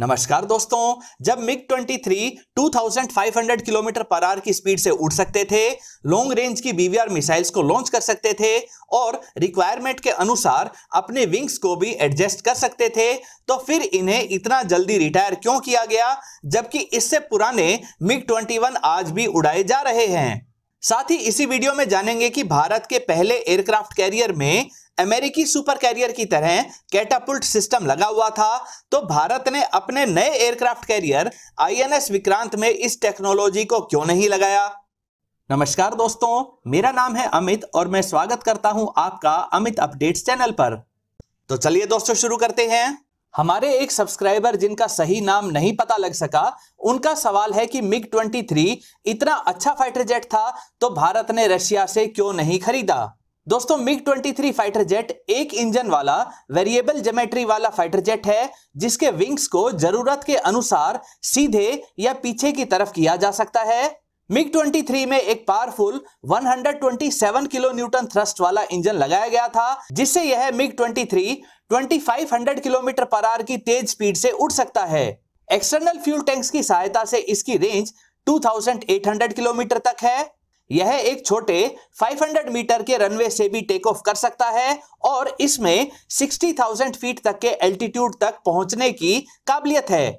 नमस्कार दोस्तों जब मिग 23 2500 किलोमीटर पर आर की स्पीड से उड़ सकते थे लॉन्ग रेंज की बीवीआर मिसाइल्स को लॉन्च कर सकते थे और रिक्वायरमेंट के अनुसार अपने विंग्स को भी एडजस्ट कर सकते थे तो फिर इन्हें इतना जल्दी रिटायर क्यों किया गया जबकि इससे पुराने मिग 21 आज भी उड़ाए जा रहे हैं साथ ही इसी वीडियो में जानेंगे कि भारत के पहले एयरक्राफ्ट कैरियर में अमेरिकी सुपर कैरियर की तरह कैटापुल्ट सिस्टम लगा हुआ था तो भारत ने अपने नए एयरक्राफ्ट कैरियर आईएनएस विक्रांत में इस टेक्नोलॉजी को क्यों नहीं लगाया नमस्कार दोस्तों मेरा नाम है अमित और मैं स्वागत करता हूं आपका अमित अपडेट्स चैनल पर तो चलिए दोस्तों शुरू करते हैं हमारे एक सब्सक्राइबर जिनका सही नाम नहीं पता लग सका उनका सवाल है कि मिग 23 इतना अच्छा फाइटर जेट था तो भारत ने रशिया से क्यों नहीं खरीदा दोस्तों मिग 23 फाइटर जेट एक इंजन वाला वेरिएबल जेमेट्री वाला फाइटर जेट है जिसके विंग्स को जरूरत के अनुसार सीधे या पीछे की तरफ किया जा सकता है मिग 23 में एक पावरफुल 127 किलो न्यूटन थ्रस्ट वाला इंजन लगाया गया था जिससे यह मिग 23 2500 किलोमीटर पर आर की तेज स्पीड से उड़ सकता है एक्सटर्नल फ्यूल टैंक्स की सहायता से इसकी रेंज 2800 किलोमीटर तक है यह एक छोटे 500 मीटर के रनवे से भी टेक ऑफ कर सकता है और इसमें 60,000 फीट तक के एल्टीट्यूड तक पहुंचने की काबिलियत है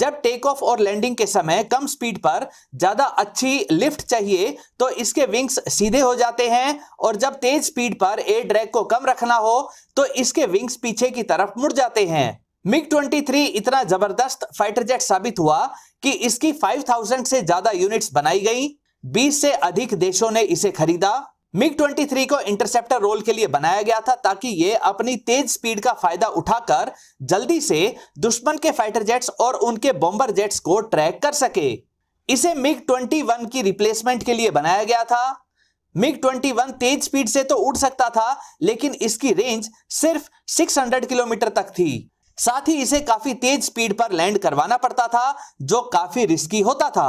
जब टेक ऑफ और लैंडिंग के समय कम स्पीड पर ज्यादा अच्छी लिफ्ट चाहिए तो इसके विंग्स सीधे हो जाते हैं और जब तेज स्पीड पर एयर ड्रैग को कम रखना हो तो इसके विंग्स पीछे की तरफ मुड़ जाते हैं मिग 23 इतना जबरदस्त फाइटर जेट साबित हुआ कि इसकी 5000 से ज्यादा यूनिट्स बनाई गई 20 से अधिक देशों ने इसे खरीदा मिग 23 को इंटरसेप्टर रोल के लिए बनाया गया था ताकि ये अपनी तेज स्पीड का फायदा उठाकर जल्दी से दुश्मन के फाइटर जेट्स और उनके बॉम्बर जेट्स को ट्रैक कर सके इसे मिग 21 की रिप्लेसमेंट के लिए बनाया गया था मिग 21 तेज स्पीड से तो उड़ सकता था लेकिन इसकी रेंज सिर्फ 600 किलोमीटर तक थी साथ ही इसे काफी तेज स्पीड पर लैंड करवाना पड़ता था जो काफी रिस्की होता था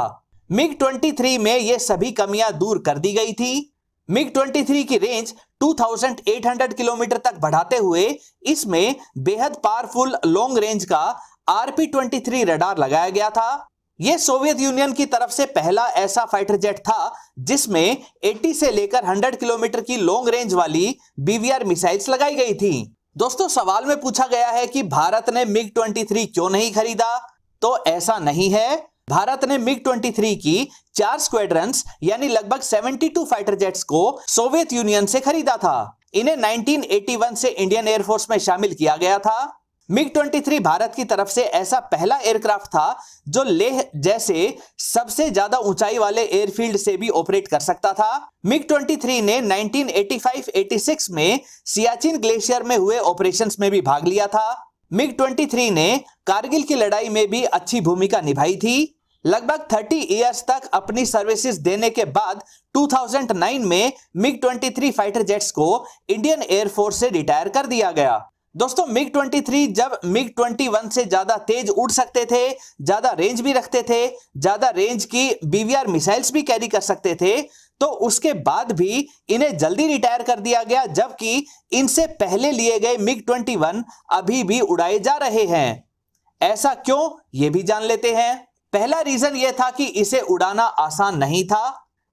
मिग 23 में ये सभी कमियां दूर कर दी गई थी मिग 23 की रेंज 2800 किलोमीटर तक बढ़ाते हुए इसमें बेहद पावरफुल लॉन्ग रेंज का आरपी ट्वेंटी रडार लगाया गया था यह सोवियत यूनियन की तरफ से पहला ऐसा फाइटर जेट था जिसमें 80 से लेकर 100 किलोमीटर की लॉन्ग रेंज वाली बीवीआर मिसाइल्स लगाई गई थी दोस्तों सवाल में पूछा गया है कि भारत ने मिग 23 क्यों नहीं खरीदा तो ऐसा नहीं है भारत ने मिग 23 की चार स्क्वेड्रन यानी लगभग 72 फाइटर जेट्स को सोवियत यूनियन से खरीदा था इन्हें 1981 से इंडियन एयरफोर्स में शामिल किया गया था मिग 23 भारत की तरफ से ऐसा पहला एयरक्राफ्ट था जो लेह जैसे सबसे ज्यादा ऊंचाई वाले एयरफील्ड से भी ऑपरेट कर सकता था मिग 23 ने 1985-86 में सियाचिन ग्लेशियर में हुए ऑपरेशंस में भी भाग लिया था मिग 23 ने कारगिल की लड़ाई में भी अच्छी भूमिका निभाई थी लगभग 30 इयर्स तक अपनी सर्विसेज देने के बाद 2009 में मिग 23 फाइटर जेट्स को इंडियन एयरफोर्स से रिटायर कर दिया गया दोस्तों मिग 23 जब मिग 21 से ज्यादा तेज उड़ सकते थे ज्यादा रेंज भी रखते थे ज्यादा रेंज की बीवीआर मिसाइल्स भी कैरी कर सकते थे तो उसके बाद भी इन्हें जल्दी रिटायर कर दिया गया जबकि इनसे पहले लिए गए मिग 21 अभी भी उड़ाए जा रहे हैं ऐसा क्यों ये भी जान लेते हैं पहला रीजन यह था कि इसे उड़ाना आसान नहीं था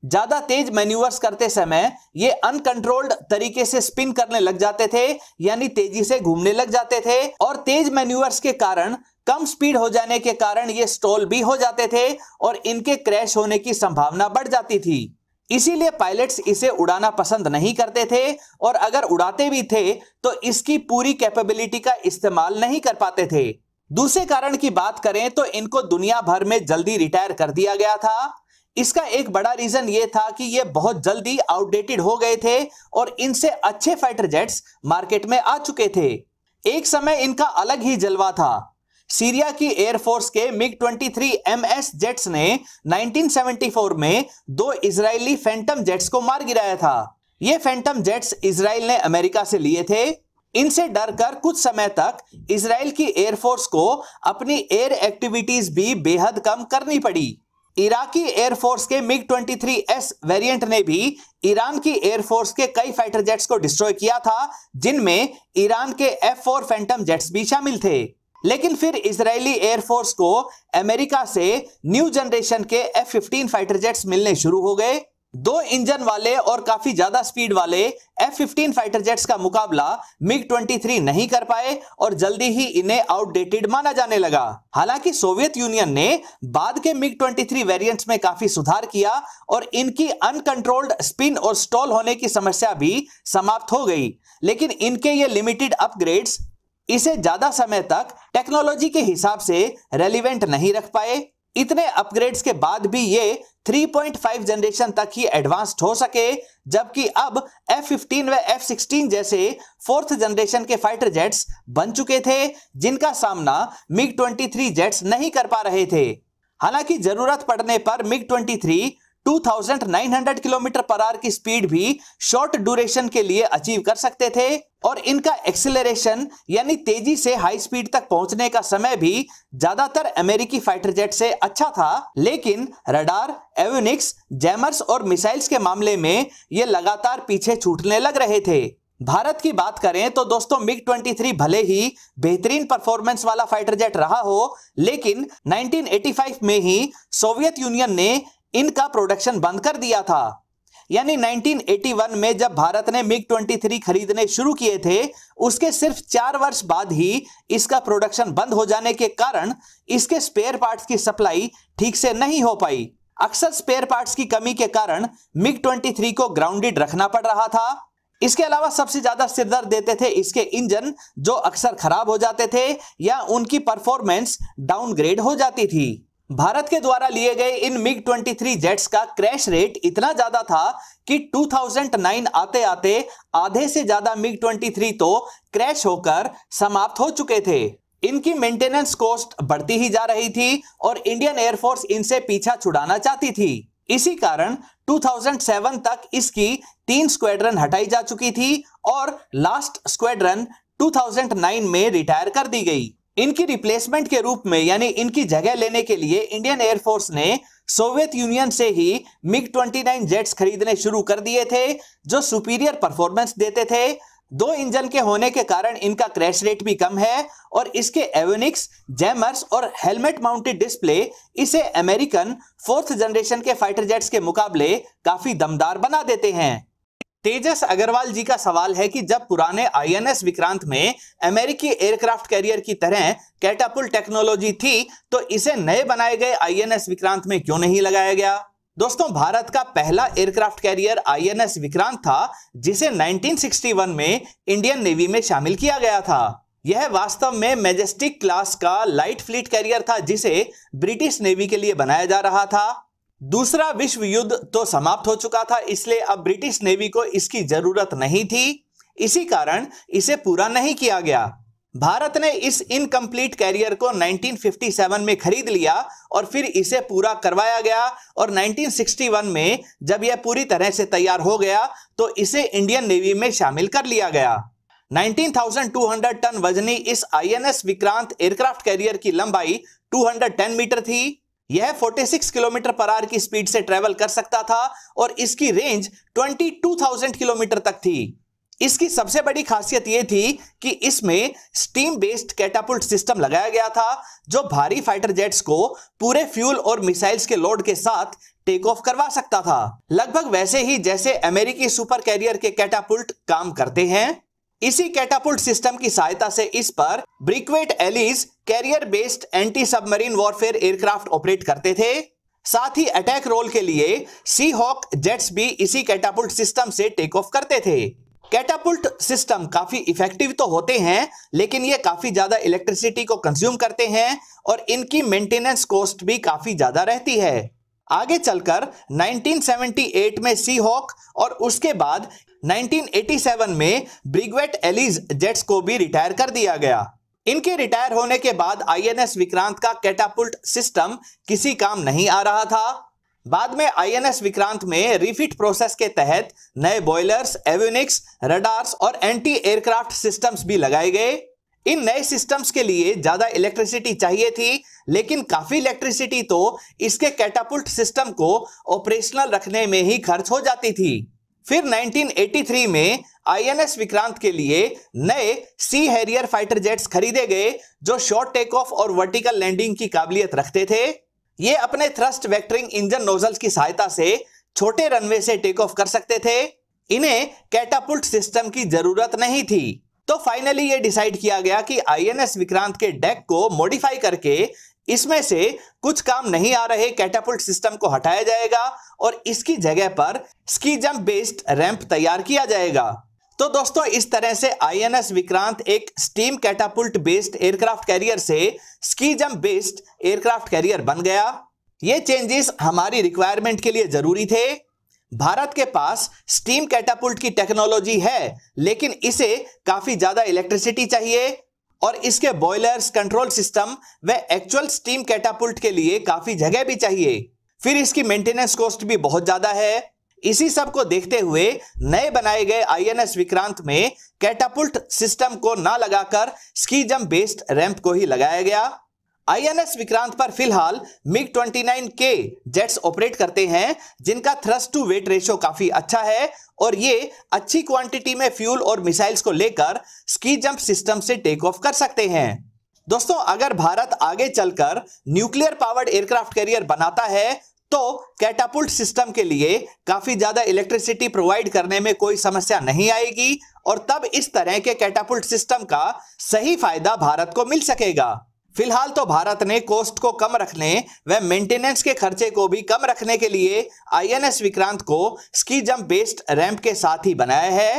ज्यादा तेज मैन्यूवर्स करते समय ये अनकंट्रोल्ड तरीके से स्पिन करने लग जाते थे यानी तेजी से घूमने लग जाते थे और तेज मैन्यूवर्स के कारण कम स्पीड हो जाने के कारण ये स्टॉल भी हो जाते थे और इनके क्रैश होने की संभावना बढ़ जाती थी इसीलिए पायलट्स इसे उड़ाना पसंद नहीं करते थे और अगर उड़ाते भी थे तो इसकी पूरी कैपेबिलिटी का इस्तेमाल नहीं कर पाते थे दूसरे कारण की बात करें तो इनको दुनिया भर में जल्दी रिटायर कर दिया गया था इसका एक बड़ा रीजन ये था कि ये बहुत जल्दी आउटडेटेड हो गए थे और इनसे अच्छे फाइटर जेट्स मार्केट में आ चुके थे एक समय इनका अलग ही जलवा था सीरिया की एयरफोर्स के मिग 23 एमएस जेट्स ने 1974 में दो इजरायली फैंटम जेट्स को मार गिराया था ये फैंटम जेट्स इसराइल ने अमेरिका से लिए थे इनसे डरकर कुछ समय तक इसराइल की एयरफोर्स को अपनी एयर एक्टिविटीज भी बेहद कम करनी पड़ी इराकी एयरफोर्स के मिग 23S वेरिएंट ने भी ईरान की एयरफोर्स के कई फाइटर जेट्स को डिस्ट्रॉय किया था जिनमें ईरान के एफ फोर फैंटम जेट्स भी शामिल थे लेकिन फिर इजरायली एयरफोर्स को अमेरिका से न्यू जनरेशन के एफ फिफ्टीन फाइटर जेट्स मिलने शुरू हो गए दो इंजन वाले और काफी ज्यादा स्पीड वाले F-15 फाइटर जेट्स का मुकाबला मिग 23 नहीं कर पाए और जल्दी ही इन्हें आउटडेटेड माना जाने लगा हालांकि सोवियत यूनियन ने बाद के मिग 23 वेरिएंट्स में काफी सुधार किया और इनकी अनकंट्रोल्ड स्पिन और स्टॉल होने की समस्या भी समाप्त हो गई लेकिन इनके ये लिमिटेड अपग्रेड्स इसे ज्यादा समय तक टेक्नोलॉजी के हिसाब से रेलिवेंट नहीं रख पाए इतने अपग्रेड्स के बाद भी ये 3.5 जनरेशन तक ही एडवांस्ड हो सके जबकि अब F-15 व F-16 जैसे फोर्थ जनरेशन के फाइटर जेट्स बन चुके थे जिनका सामना मिग 23 जेट्स नहीं कर पा रहे थे हालांकि जरूरत पड़ने पर मिग 23 2,900 किलोमीटर पर आर की स्पीड भी शॉर्ट ड्यूरेशन के लिए अचीव कर सकते थे और इनका एक्सेलरेशन यानी तेजी से हाई स्पीड तक पहुंचने का समय भी ज्यादातर अमेरिकी फाइटर जेट से अच्छा था लेकिन रडार एवनिक्स जैमर्स और मिसाइल्स के मामले में ये लगातार पीछे छूटने लग रहे थे भारत की बात करें तो दोस्तों मिग 23 भले ही बेहतरीन परफॉर्मेंस वाला फाइटर जेट रहा हो लेकिन 1985 में ही सोवियत यूनियन ने इनका प्रोडक्शन बंद कर दिया था यानी 1981 में जब भारत ने मिग 23 खरीदने शुरू किए थे उसके सिर्फ चार वर्ष बाद ही इसका प्रोडक्शन बंद हो जाने के कारण इसके स्पेयर पार्ट्स की सप्लाई ठीक से नहीं हो पाई अक्सर स्पेयर पार्ट्स की कमी के कारण मिग 23 को ग्राउंडेड रखना पड़ रहा था इसके अलावा सबसे ज्यादा सिरदर्द देते थे इसके इंजन जो अक्सर खराब हो जाते थे या उनकी परफॉर्मेंस डाउनग्रेड हो जाती थी भारत के द्वारा लिए गए इन मिग 23 जेट्स का क्रैश रेट इतना ज्यादा था कि 2009 आते आते आधे से ज्यादा मिग 23 तो क्रैश होकर समाप्त हो चुके थे इनकी मेंटेनेंस कॉस्ट बढ़ती ही जा रही थी और इंडियन एयरफोर्स इनसे पीछा छुड़ाना चाहती थी इसी कारण 2007 तक इसकी तीन स्क्वाड्रन हटाई जा चुकी थी और लास्ट स्क्वाड्रन 2009 में रिटायर कर दी गई इनकी रिप्लेसमेंट के रूप में यानी इनकी जगह लेने के लिए इंडियन एयरफोर्स ने सोवियत यूनियन से ही मिग 29 जेट्स खरीदने शुरू कर दिए थे जो सुपीरियर परफॉर्मेंस देते थे दो इंजन के होने के कारण इनका क्रैश रेट भी कम है और इसके एवेनिक्स जैमर्स और हेलमेट माउंटेड डिस्प्ले इसे अमेरिकन फोर्थ जनरेशन के फाइटर जेट्स के मुकाबले काफी दमदार बना देते हैं तेजस अग्रवाल जी का सवाल है कि जब पुराने आईएनएस विक्रांत में अमेरिकी एयरक्राफ्ट कैरियर की तरह कैटापुल टेक्नोलॉजी थी तो इसे नए बनाए गए आईएनएस विक्रांत में क्यों नहीं लगाया गया दोस्तों भारत का पहला एयरक्राफ्ट कैरियर आईएनएस विक्रांत था जिसे 1961 में इंडियन नेवी में शामिल किया गया था यह वास्तव में मेजेस्टिक क्लास का लाइट फ्लीट कैरियर था जिसे ब्रिटिश नेवी के लिए बनाया जा रहा था दूसरा विश्व युद्ध तो समाप्त हो चुका था इसलिए अब ब्रिटिश नेवी को इसकी जरूरत नहीं थी इसी कारण इसे पूरा नहीं किया गया भारत ने इस इनकम्प्लीट कैरियर को 1957 में खरीद लिया और फिर इसे पूरा करवाया गया और 1961 में जब यह पूरी तरह से तैयार हो गया तो इसे इंडियन नेवी में शामिल कर लिया गया 19,200 टन वजनी इस आईएनएस विक्रांत एयरक्राफ्ट कैरियर की लंबाई 210 मीटर थी यह 46 किलोमीटर पर आर की स्पीड से ट्रेवल कर सकता था और इसकी रेंज 22,000 किलोमीटर तक थी इसकी सबसे बड़ी खासियत यह थी कि इसमें स्टीम बेस्ड कैटापुल्ट सिस्टम लगाया गया था जो भारी फाइटर जेट्स को पूरे फ्यूल और मिसाइल्स के लोड के साथ टेक ऑफ करवा सकता था लगभग वैसे ही जैसे अमेरिकी सुपर कैरियर के कैटापुल्ट काम करते हैं इसी कैटापुल्ट सिस्टम की सहायता से इस पर Breguet Alize carrier based anti submarine warfare aircraft operate करते थे साथ ही अटैक रोल के लिए सी हॉक जेट्स भी इसी कैटापुल्ट सिस्टम से टेक ऑफ करते थे कैटापुल्ट सिस्टम काफी इफेक्टिव तो होते हैं लेकिन ये काफी ज्यादा इलेक्ट्रिसिटी को कंज्यूम करते हैं और इनकी मेंटेनेंस कॉस्ट भी काफी ज्यादा रहती है आगे चलकर 1978 में सी हॉक और उसके बाद 1987 में ब्रिगवेट एलिज जेट्स को भी रिटायर कर दिया गया इनके रिटायर होने के बाद आईएनएस विक्रांत का कैटापुल्ट सिस्टम किसी काम नहीं आ रहा था बाद में आईएनएस विक्रांत में रिफिट प्रोसेस के तहत नए बॉयलर्स एवियोनिक्स रडार्स और एंटी एयरक्राफ्ट सिस्टम्स भी लगाए गए इन नए सिस्टम्स के लिए ज्यादा इलेक्ट्रिसिटी चाहिए थी लेकिन काफी इलेक्ट्रिसिटी तो इसके कैटापुल्ट सिस्टम को ऑपरेशनल रखने में ही खर्च हो जाती थी फिर 1983 में आईएनएस विक्रांत के लिए नए सी हैरियर फाइटर जेट्स खरीदे गए जो शॉर्ट टेक ऑफ और वर्टिकल लैंडिंग की काबिलियत रखते थे ये अपने थ्रस्ट वेक्टरिंग इंजन नोजल की सहायता से छोटे रनवे से टेक ऑफ कर सकते थे इन्हें कैटापुल्ट सिस्टम की जरूरत नहीं थी तो फाइनली ये डिसाइड किया गया कि आईएनएस विक्रांत के डेक को मॉडिफाई करके इसमें से कुछ काम नहीं आ रहे कैटापुल्ट सिस्टम को हटाया जाएगा और इसकी जगह पर स्की जंप बेस्ड रैंप तैयार किया जाएगा तो दोस्तों इस तरह से आईएनएस विक्रांत एक steam catapult based aircraft carrier से ski jump based aircraft carrier बन गया ये चेंजेस हमारी रिक्वायरमेंट के लिए जरूरी थे भारत के पास स्टीम कैटापुल्ट की टेक्नोलॉजी है लेकिन इसे काफी ज्यादा इलेक्ट्रिसिटी चाहिए और इसके बॉयलर्स कंट्रोल सिस्टम व एक्चुअल स्टीम कैटापुल्ट के लिए काफी जगह भी चाहिए फिर इसकी मेंटेनेंस कॉस्ट भी बहुत ज्यादा है इसी सब को देखते हुए नए बनाए गए आईएनएस विक्रांत में कैटापुल्ट सिस्टम को ना लगाकर स्की जम बेस्ड रैंप को ही लगाया गया आईएनएस विक्रांत पर फिलहाल मिग 29 के जेट्स ऑपरेट करते हैं जिनका थ्रस्ट टू वेट रेशियो काफी अच्छा है और ये अच्छी क्वांटिटी में फ्यूल और मिसाइल्स को लेकर स्की जंप सिस्टम से टेक ऑफ कर सकते हैं दोस्तों अगर भारत आगे चलकर न्यूक्लियर पावर्ड एयरक्राफ्ट कैरियर बनाता है तो कैटापुल्ट सिस्टम के लिए काफी ज्यादा इलेक्ट्रिसिटी प्रोवाइड करने में कोई समस्या नहीं आएगी और तब इस तरह के कैटापुल्ट सिस्टम का सही फायदा भारत को मिल सकेगा फिलहाल तो भारत ने कोस्ट को कम रखने व मेंटेनेंस के खर्चे को भी कम रखने के लिए आईएनएस विक्रांत को स्की जंप बेस्ड रैंप के साथ ही बनाया है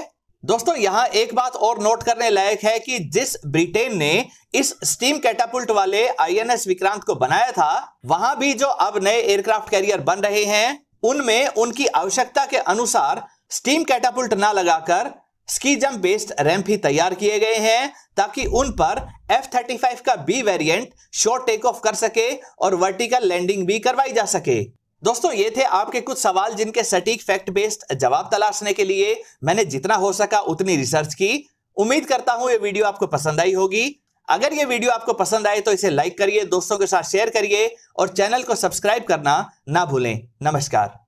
दोस्तों यहां एक बात और नोट करने लायक है कि जिस ब्रिटेन ने इस स्टीम कैटापुल्ट वाले आईएनएस विक्रांत को बनाया था वहां भी जो अब नए एयरक्राफ्ट कैरियर बन रहे हैं उनमें उनकी आवश्यकता के अनुसार स्टीम कैटापुल्ट ना लगाकर स्की जंप बेस्ड रैंप ही तैयार किए गए हैं ताकि उन पर F-35 का B variant short take off कर सके और वर्टिकल लैंडिंग भी करवाई जा सके दोस्तों ये थे आपके कुछ सवाल जिनके सटीक फैक्ट बेस्ड जवाब तलाशने के लिए मैंने जितना हो सका उतनी रिसर्च की उम्मीद करता हूं ये वीडियो आपको पसंद आई होगी अगर ये वीडियो आपको पसंद आए तो इसे लाइक करिए दोस्तों के साथ शेयर करिए और चैनल को सब्सक्राइब करना ना भूलें नमस्कार